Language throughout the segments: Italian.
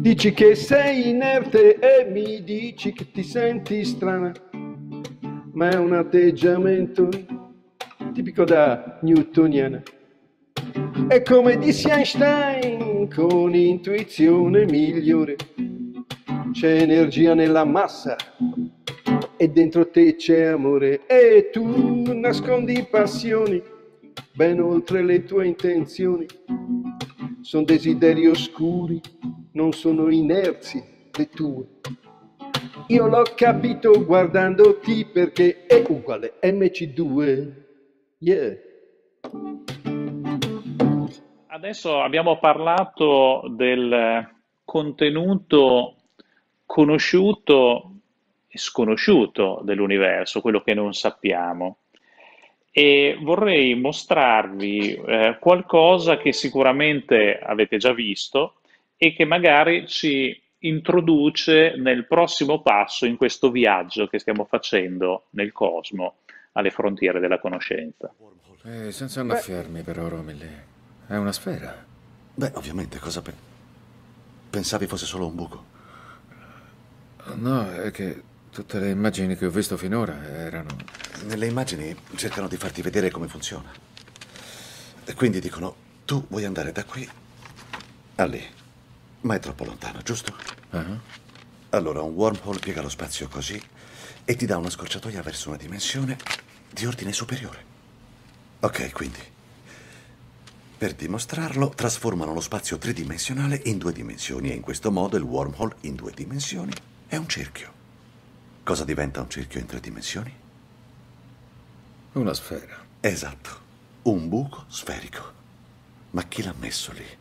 Dici che sei inerte e mi dici che ti senti strana, ma è un atteggiamento tipico da newtoniana. E come disse Einstein, con intuizione migliore, c'è energia nella massa e dentro te c'è amore e tu nascondi passioni ben oltre le tue intenzioni. Sono desideri oscuri non sono inerzi le tue. Io l'ho capito guardando T perché è uguale MC2. Yeah. Adesso abbiamo parlato del contenuto conosciuto e sconosciuto dell'universo, quello che non sappiamo. E vorrei mostrarvi eh, qualcosa che sicuramente avete già visto, e che magari ci introduce nel prossimo passo in questo viaggio che stiamo facendo nel cosmo alle frontiere della conoscenza. Eh, senza annaffiarmi però, Romilly, è una sfera. Beh, ovviamente, cosa pe pensavi fosse solo un buco? No, è che tutte le immagini che ho visto finora erano... Nelle immagini cercano di farti vedere come funziona. E quindi dicono, tu vuoi andare da qui a lì. Ma è troppo lontano, giusto? Uh-huh. Allora, un wormhole piega lo spazio così e ti dà una scorciatoia verso una dimensione di ordine superiore. Ok, quindi. Per dimostrarlo, trasformano lo spazio tridimensionale in due dimensioni e in questo modo il wormhole in due dimensioni è un cerchio. Cosa diventa un cerchio in tre dimensioni? Una sfera. Esatto, un buco sferico. Ma chi l'ha messo lì?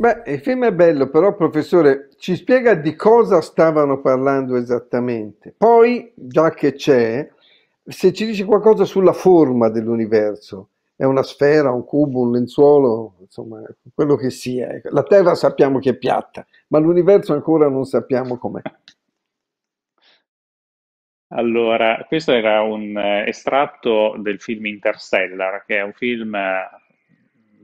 Beh, il film è bello, però professore, ci spiega di cosa stavano parlando esattamente. Poi, già che c'è, se ci dice qualcosa sulla forma dell'universo, è una sfera, un cubo, un lenzuolo, insomma, quello che sia. Ecco. La Terra sappiamo che è piatta, ma l'universo ancora non sappiamo com'è. Allora, questo era un eh, estratto del film Interstellar, che è un film eh,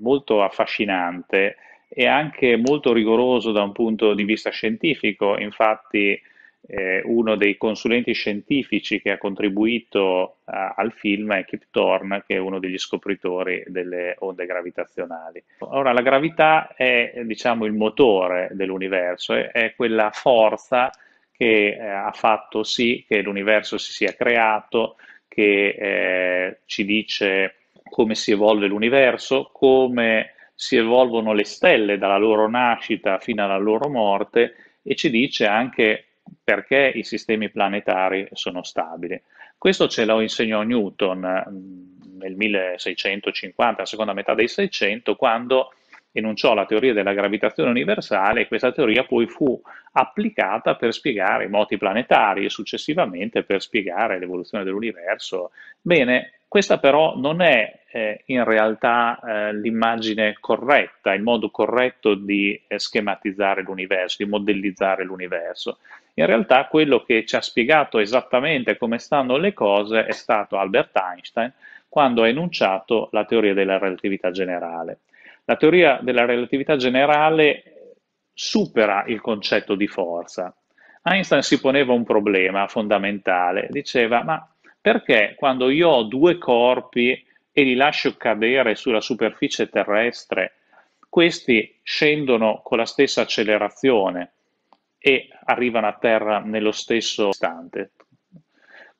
molto affascinante e anche molto rigoroso da un punto di vista scientifico, infatti eh, uno dei consulenti scientifici che ha contribuito a, eh, al film è Kip Thorne, che è uno degli scopritori delle onde gravitazionali. Ora, la gravità è diciamo, il motore dell'universo, è, è quella forza che eh, ha fatto sì che l'universo si sia creato, che eh, ci dice come si evolve l'universo, come si evolvono le stelle dalla loro nascita fino alla loro morte e ci dice anche perché i sistemi planetari sono stabili. Questo ce lo insegnò Newton mm, nel 1650, la seconda metà del 600, quando enunciò la teoria della gravitazione universale e questa teoria poi fu applicata per spiegare i moti planetari e successivamente per spiegare l'evoluzione dell'universo. Bene, questa però non è eh, in realtà eh, l'immagine corretta, il modo corretto di eh, schematizzare l'universo, di modellizzare l'universo. In realtà quello che ci ha spiegato esattamente come stanno le cose è stato Albert Einstein quando ha enunciato la teoria della relatività generale. La teoria della relatività generale supera il concetto di forza. Einstein si poneva un problema fondamentale, diceva ma perché quando io ho due corpi e li lascio cadere sulla superficie terrestre, questi scendono con la stessa accelerazione e arrivano a terra nello stesso istante.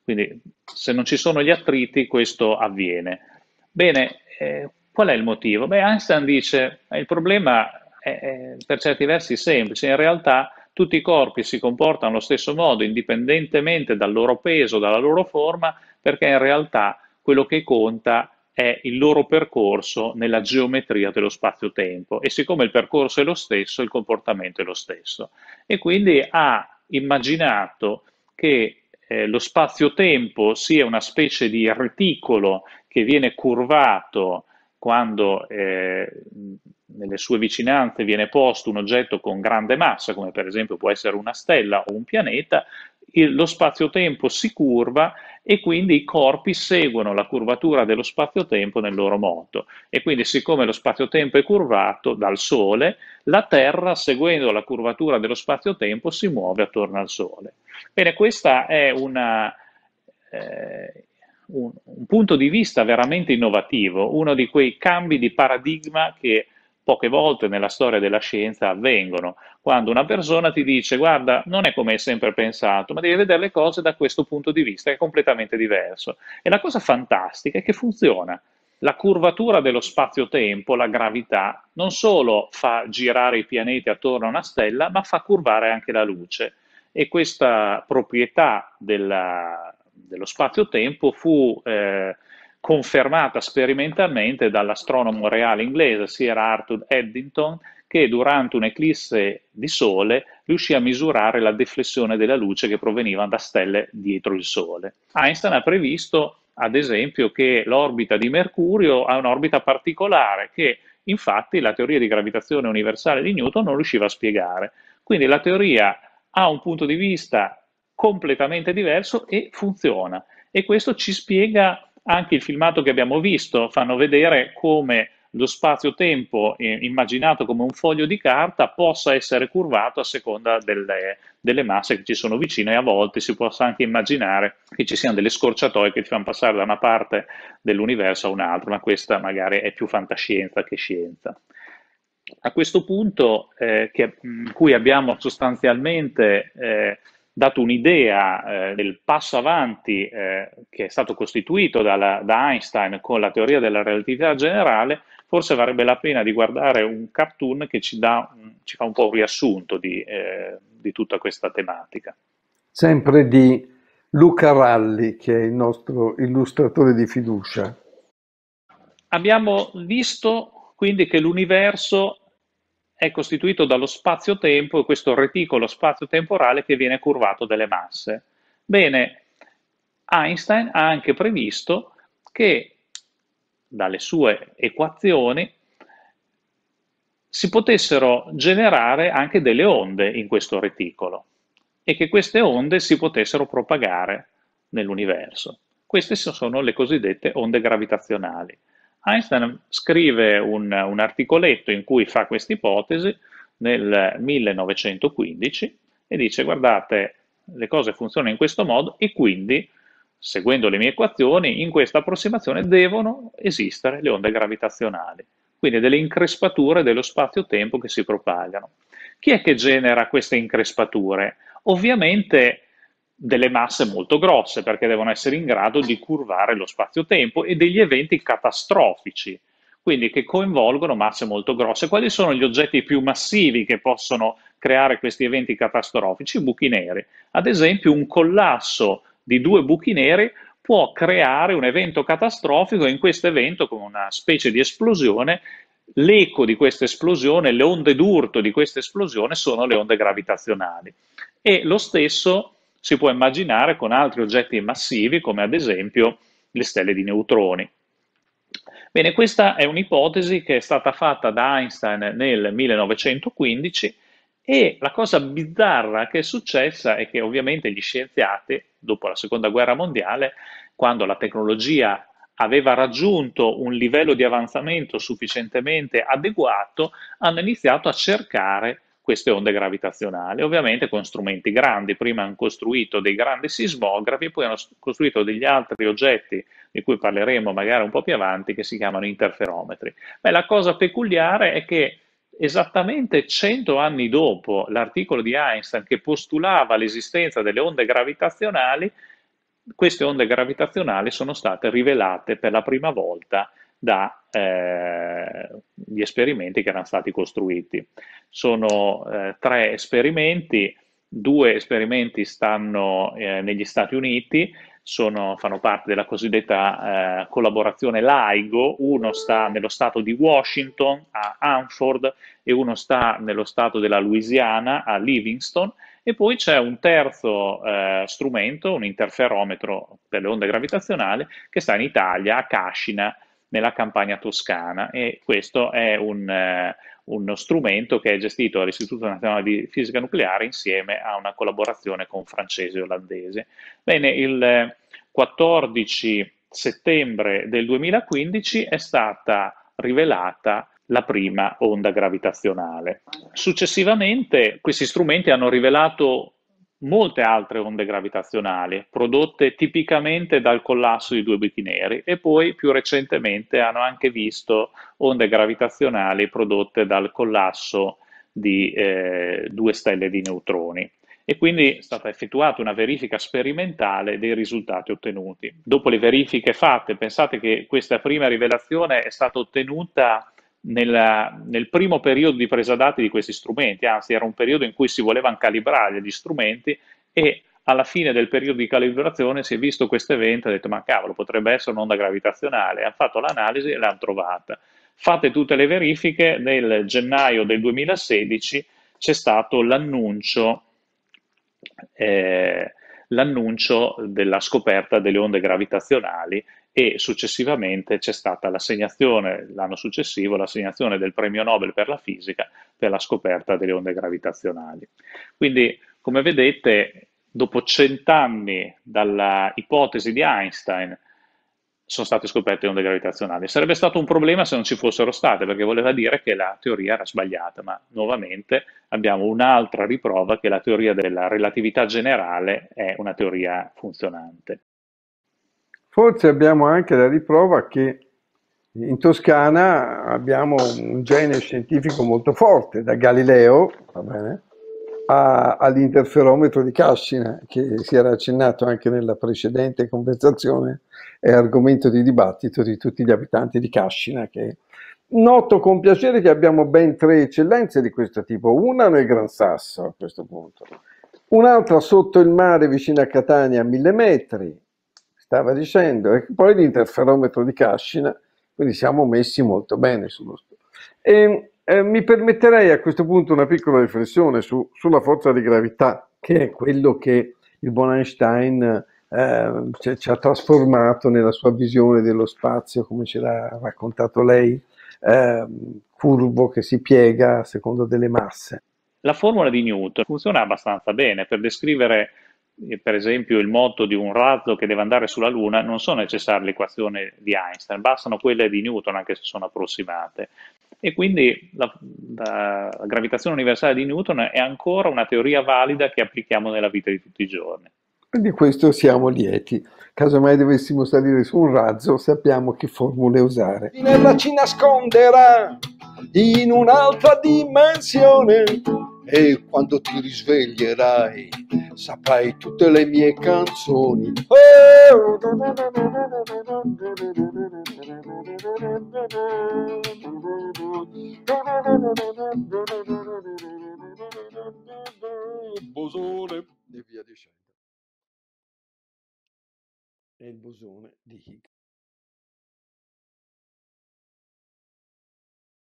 Quindi se non ci sono gli attriti questo avviene. Bene, eh, qual è il motivo? Beh, Einstein dice che il problema è, è per certi versi semplice, in realtà tutti i corpi si comportano allo stesso modo, indipendentemente dal loro peso, dalla loro forma, perché in realtà quello che conta è è il loro percorso nella geometria dello spazio-tempo e siccome il percorso è lo stesso, il comportamento è lo stesso. E quindi ha immaginato che eh, lo spazio-tempo sia una specie di reticolo che viene curvato quando eh, nelle sue vicinanze viene posto un oggetto con grande massa, come per esempio può essere una stella o un pianeta, il, lo spazio-tempo si curva e quindi i corpi seguono la curvatura dello spazio-tempo nel loro moto. E quindi siccome lo spazio-tempo è curvato dal Sole, la Terra, seguendo la curvatura dello spazio-tempo, si muove attorno al Sole. Bene, questo è una, eh, un, un punto di vista veramente innovativo, uno di quei cambi di paradigma che poche volte nella storia della scienza avvengono, quando una persona ti dice guarda non è come hai sempre pensato, ma devi vedere le cose da questo punto di vista che è completamente diverso. E la cosa fantastica è che funziona. La curvatura dello spazio-tempo, la gravità, non solo fa girare i pianeti attorno a una stella, ma fa curvare anche la luce. E questa proprietà della, dello spazio-tempo fu... Eh, confermata sperimentalmente dall'astronomo reale inglese Sir Arthur Eddington, che durante un'eclisse di Sole riuscì a misurare la deflessione della luce che proveniva da stelle dietro il Sole. Einstein ha previsto, ad esempio, che l'orbita di Mercurio ha un'orbita particolare che infatti la teoria di gravitazione universale di Newton non riusciva a spiegare. Quindi la teoria ha un punto di vista completamente diverso e funziona. E questo ci spiega anche il filmato che abbiamo visto fanno vedere come lo spazio-tempo eh, immaginato come un foglio di carta possa essere curvato a seconda delle, delle, masse che ci sono vicine e a volte si possa anche immaginare che ci siano delle scorciatoie che ti fanno passare da una parte dell'universo a un'altra, ma questa magari è più fantascienza che scienza. A questo punto, eh, che, in cui abbiamo sostanzialmente eh, dato un'idea eh, del passo avanti eh, che è stato costituito dalla, da Einstein con la teoria della relatività generale, forse varrebbe la pena di guardare un cartoon che ci, dà, ci fa un po' un riassunto di, eh, di, tutta questa tematica. Sempre di Luca Ralli, che è il nostro illustratore di fiducia. Abbiamo visto quindi che l'universo è costituito dallo spazio-tempo, e questo reticolo spazio-temporale che viene curvato delle masse. Bene, Einstein ha anche previsto che dalle sue equazioni si potessero generare anche delle onde in questo reticolo e che queste onde si potessero propagare nell'universo. Queste sono le cosiddette onde gravitazionali. Einstein scrive un, un articoletto in cui fa questa ipotesi nel 1915 e dice guardate le cose funzionano in questo modo e quindi seguendo le mie equazioni in questa approssimazione devono esistere le onde gravitazionali quindi delle increspature dello spazio-tempo che si propagano. Chi è che genera queste increspature? Ovviamente delle masse molto grosse perché devono essere in grado di curvare lo spazio-tempo e degli eventi catastrofici, quindi che coinvolgono masse molto grosse. Quali sono gli oggetti più massivi che possono creare questi eventi catastrofici? buchi neri. Ad esempio un collasso di due buchi neri può creare un evento catastrofico e in questo evento, con una specie di esplosione, l'eco di questa esplosione, le onde d'urto di questa esplosione sono le onde gravitazionali. E lo stesso si può immaginare con altri oggetti massivi come ad esempio le stelle di neutroni. Bene, questa è un'ipotesi che è stata fatta da Einstein nel 1915 e la cosa bizzarra che è successa è che ovviamente gli scienziati, dopo la seconda guerra mondiale, quando la tecnologia aveva raggiunto un livello di avanzamento sufficientemente adeguato, hanno iniziato a cercare queste onde gravitazionali, ovviamente con strumenti grandi. Prima hanno costruito dei grandi sismografi, poi hanno costruito degli altri oggetti di cui parleremo magari un po' più avanti che si chiamano interferometri. Beh, la cosa peculiare è che esattamente 100 anni dopo l'articolo di Einstein che postulava l'esistenza delle onde gravitazionali, queste onde gravitazionali sono state rivelate per la prima volta dagli eh, esperimenti che erano stati costruiti. Sono eh, tre esperimenti, due esperimenti stanno eh, negli Stati Uniti, sono, fanno parte della cosiddetta eh, collaborazione LIGO, uno sta nello stato di Washington a Hanford e uno sta nello stato della Louisiana a Livingston e poi c'è un terzo eh, strumento, un interferometro per le onde gravitazionali, che sta in Italia, a Cascina, nella campagna toscana e questo è un, eh, uno strumento che è gestito dall'Istituto Nazionale di Fisica Nucleare insieme a una collaborazione con francese e olandese. Bene, il 14 eh, settembre del 2015 è stata rivelata la prima onda gravitazionale. Successivamente questi strumenti hanno rivelato molte altre onde gravitazionali, prodotte tipicamente dal collasso di due buchi neri e poi più recentemente hanno anche visto onde gravitazionali prodotte dal collasso di eh, due stelle di neutroni e quindi è stata effettuata una verifica sperimentale dei risultati ottenuti. Dopo le verifiche fatte, pensate che questa prima rivelazione è stata ottenuta nella, nel primo periodo di presa dati di questi strumenti, anzi era un periodo in cui si volevano calibrare gli strumenti e alla fine del periodo di calibrazione si è visto questo evento e ha detto ma cavolo potrebbe essere un'onda gravitazionale, hanno fatto l'analisi e l'hanno trovata. Fate tutte le verifiche, nel gennaio del 2016 c'è stato l'annuncio, eh, l'annuncio della scoperta delle onde gravitazionali e successivamente c'è stata l'assegnazione, l'anno successivo, l'assegnazione del premio Nobel per la fisica per la scoperta delle onde gravitazionali. Quindi, come vedete, dopo cent'anni dalla ipotesi di Einstein sono state scoperte le onde gravitazionali. Sarebbe stato un problema se non ci fossero state, perché voleva dire che la teoria era sbagliata, ma nuovamente abbiamo un'altra riprova che la teoria della relatività generale è una teoria funzionante. Forse abbiamo anche la riprova che in Toscana abbiamo un gene scientifico molto forte, da Galileo bene, a, all'interferometro di Cascina, che si era accennato anche nella precedente conversazione, è argomento di dibattito di tutti gli abitanti di Cascina. che noto con piacere che abbiamo ben tre eccellenze di questo tipo, una nel Gran Sasso a questo punto, un'altra sotto il mare vicino a Catania a mille metri, stava dicendo, e poi l'interferometro di Cascina, quindi siamo messi molto bene sullo e, eh, mi permetterei a questo punto una piccola riflessione su, sulla forza di gravità, che è quello che il buon Einstein eh, ci, ci, ha trasformato nella sua visione dello spazio, come ce l'ha raccontato lei, eh, curvo che si piega a seconda delle masse. La formula di Newton funziona abbastanza bene per descrivere per esempio il moto di un razzo che deve andare sulla Luna, non sono necessarie l'equazione di Einstein, bastano quelle di Newton anche se sono approssimate. E quindi la, la, la gravitazione universale di Newton è ancora una teoria valida che applichiamo nella vita di tutti i giorni. Di questo siamo lieti. Casomai dovessimo salire su un razzo, sappiamo che formule usare. Nella ci nasconderà in un'altra dimensione e quando ti risveglierai saprai tutte le mie canzoni. Bosone e via dicendo. È il bosone di Higgs.